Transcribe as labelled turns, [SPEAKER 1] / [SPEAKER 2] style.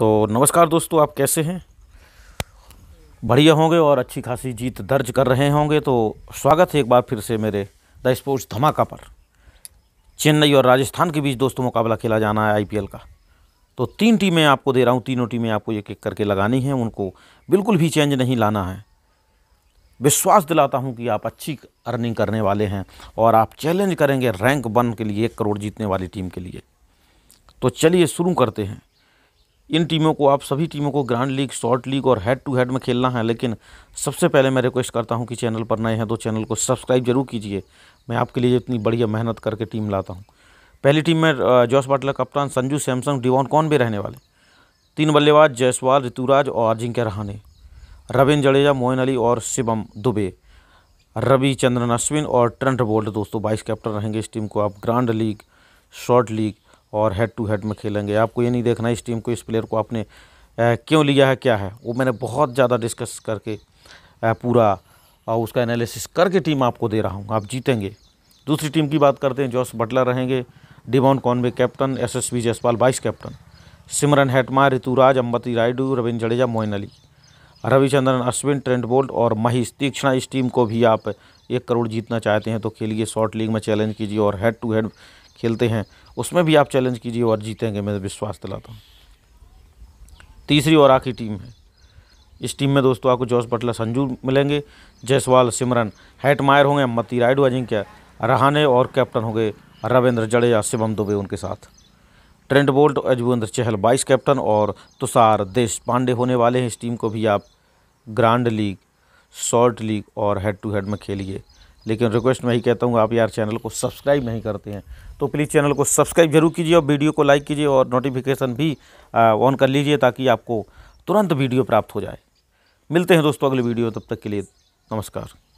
[SPEAKER 1] तो नमस्कार दोस्तों आप कैसे हैं बढ़िया होंगे और अच्छी खासी जीत दर्ज कर रहे होंगे तो स्वागत है एक बार फिर से मेरे द स्पोर्ट्स धमाका पर चेन्नई और राजस्थान के बीच दोस्तों मुकाबला खेला जाना है आईपीएल का तो तीन टीमें आपको दे रहा हूँ तीनों टीमें आपको एक एक करके लगानी हैं उनको बिल्कुल भी चेंज नहीं लाना है विश्वास दिलाता हूँ कि आप अच्छी अर्निंग करने वाले हैं और आप चैलेंज करेंगे रैंक वन के लिए एक करोड़ जीतने वाली टीम के लिए तो चलिए शुरू करते हैं इन टीमों को आप सभी टीमों को ग्रैंड लीग शॉर्ट लीग और हेड टू हेड में खेलना है लेकिन सबसे पहले मैं रिक्वेस्ट करता हूँ कि चैनल पर नए हैं तो चैनल को सब्सक्राइब जरूर कीजिए मैं आपके लिए इतनी बढ़िया मेहनत करके टीम लाता हूँ पहली टीम में जॉस बाटला कप्तान संजू सैमसंग डिवॉन कौन भी रहने वाले तीन बल्लेबाज जयसवाल ऋतुराज और अजिंक्य रहाने रविंद जडेजा मोइन अली और शिवम दुबे रवि चंद्रन अश्विन और ट्रंट बोल्ट दोस्तों बाइस कैप्टन रहेंगे इस टीम को आप ग्रांड लीग शॉर्ट लीग और हेड टू हेड में खेलेंगे आपको ये नहीं देखना इस टीम को इस प्लेयर को आपने क्यों लिया है क्या है वो मैंने बहुत ज़्यादा डिस्कस करके पूरा और उसका एनालिसिस करके टीम आपको दे रहा हूँ आप जीतेंगे दूसरी टीम की बात करते हैं जॉस बटलर रहेंगे Devon Conway captain S S V Jaspal vice captain Shimron Hetmyer Ruturaj Ambati Rayudu Ravindra Jadeja Moeen Ali Ravichandran Ashwin Trent Boult और महेश तीक्षणा इस टीम को भी आप एक करोड़ जीतना चाहते हैं तो खेलिए शॉर्ट लीग में चैलेंज कीजिए और हेड टू हेड खेलते हैं उसमें भी आप चैलेंज कीजिए और जीतेंगे मैं विश्वास दिलाता हूँ तीसरी और आखिरी टीम है इस टीम में दोस्तों आपको जॉस बटलर संजू मिलेंगे जयसवाल सिमरन हैट मायर होंगे मती राइडू अजिंक्य रहाने और कैप्टन होंगे रविंद्र जडेजा शिवम दुबे उनके साथ Trent Boult Yuzvendra Chahal vice captain और तुषार देश पांडे होने वाले हैं इस टीम को भी आप ग्रांड लीग शॉर्ट लीग और हेड टू हेड में खेलिए लेकिन रिक्वेस्ट मैं ही कहता हूँ आप यार चैनल को सब्सक्राइब नहीं करते हैं तो प्लीज़ चैनल को सब्सक्राइब जरूर कीजिए और वीडियो को लाइक कीजिए और नोटिफिकेशन भी ऑन कर लीजिए ताकि आपको तुरंत वीडियो प्राप्त हो जाए मिलते हैं दोस्तों अगले वीडियो तब तक के लिए नमस्कार